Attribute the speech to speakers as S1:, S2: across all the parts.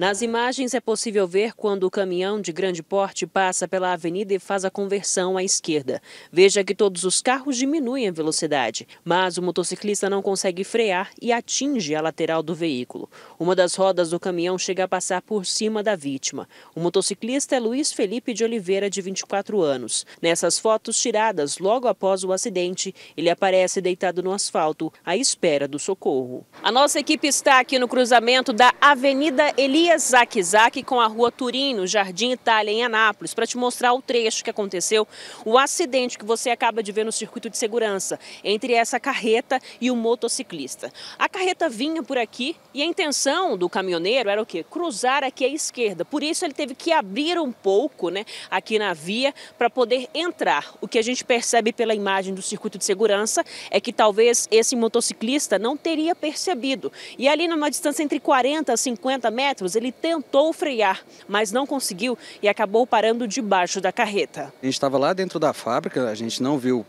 S1: Nas imagens é possível ver quando o caminhão de grande porte passa pela avenida e faz a conversão à esquerda. Veja que todos os carros diminuem a velocidade, mas o motociclista não consegue frear e atinge a lateral do veículo. Uma das rodas do caminhão chega a passar por cima da vítima. O motociclista é Luiz Felipe de Oliveira, de 24 anos. Nessas fotos tiradas logo após o acidente, ele aparece deitado no asfalto à espera do socorro. A nossa equipe está aqui no cruzamento da Avenida Elias Via Zac Zac com a rua Turim, no Jardim Itália, em Anápolis, para te mostrar o trecho que aconteceu, o acidente que você acaba de ver no circuito de segurança entre essa carreta e o motociclista. A carreta vinha por aqui e a intenção do caminhoneiro era o quê? Cruzar aqui à esquerda. Por isso ele teve que abrir um pouco, né, aqui na via para poder entrar. O que a gente percebe pela imagem do circuito de segurança é que talvez esse motociclista não teria percebido. E ali numa distância entre 40 a 50 metros ele tentou frear, mas não conseguiu e acabou parando debaixo da carreta.
S2: A gente estava lá dentro da fábrica, a gente não viu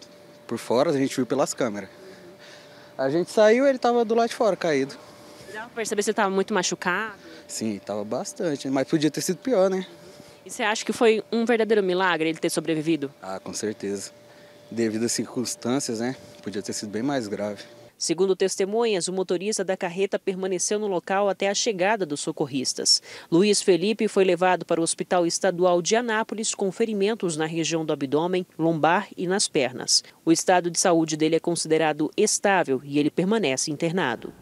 S2: por fora, a gente viu pelas câmeras. A gente saiu, ele estava do lado de fora, caído.
S1: Dá para perceber que você estava muito machucado?
S2: Sim, estava bastante, mas podia ter sido pior, né?
S1: E você acha que foi um verdadeiro milagre ele ter sobrevivido?
S2: Ah, com certeza. Devido às circunstâncias, né? Podia ter sido bem mais grave.
S1: Segundo testemunhas, o motorista da carreta permaneceu no local até a chegada dos socorristas. Luiz Felipe foi levado para o Hospital Estadual de Anápolis com ferimentos na região do abdômen, lombar e nas pernas. O estado de saúde dele é considerado estável e ele permanece internado.